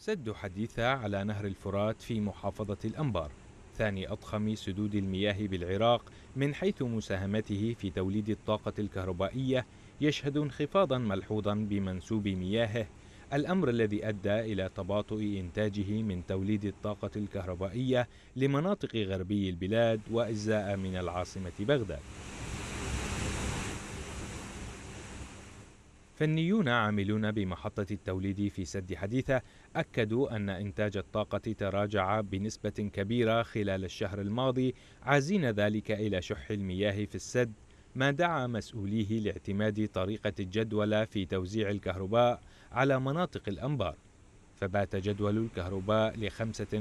سد حديثة على نهر الفرات في محافظة الأنبار ثاني أضخم سدود المياه بالعراق من حيث مساهمته في توليد الطاقة الكهربائية يشهد انخفاضا ملحوظا بمنسوب مياهه الأمر الذي أدى إلى تباطؤ إنتاجه من توليد الطاقة الكهربائية لمناطق غربي البلاد وأجزاء من العاصمة بغداد فنيون عاملون بمحطة التوليد في سد حديثة أكدوا أن إنتاج الطاقة تراجع بنسبة كبيرة خلال الشهر الماضي عازين ذلك إلى شح المياه في السد ما دعا مسؤوليه لاعتماد طريقة الجدولة في توزيع الكهرباء على مناطق الأنبار فبات جدول الكهرباء ل 75%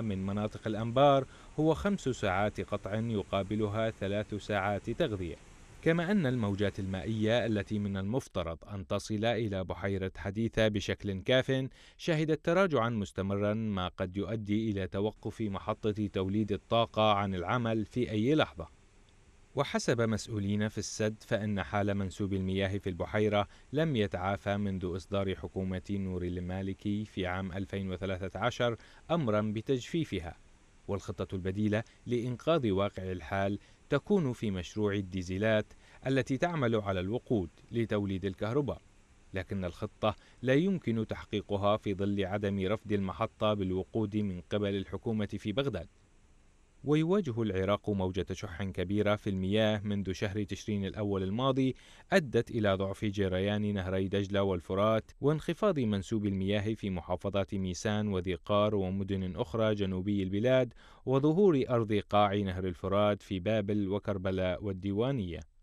من مناطق الأنبار هو خمس ساعات قطع يقابلها ثلاث ساعات تغذية كما أن الموجات المائية التي من المفترض أن تصل إلى بحيرة حديثة بشكل كاف شهدت تراجعا مستمرا ما قد يؤدي إلى توقف محطة توليد الطاقة عن العمل في أي لحظة وحسب مسؤولين في السد فإن حال منسوب المياه في البحيرة لم يتعافى منذ إصدار حكومة نور المالكي في عام 2013 أمرا بتجفيفها والخطة البديلة لإنقاذ واقع الحال تكون في مشروع الديزلات التي تعمل على الوقود لتوليد الكهرباء لكن الخطة لا يمكن تحقيقها في ظل عدم رفض المحطة بالوقود من قبل الحكومة في بغداد ويواجه العراق موجة شح كبيرة في المياه منذ شهر تشرين الأول الماضي أدت إلى ضعف جريان نهري دجلة والفرات وانخفاض منسوب المياه في محافظات ميسان وذي قار ومدن أخرى جنوبي البلاد وظهور أرض قاع نهر الفرات في بابل وكربلاء والديوانية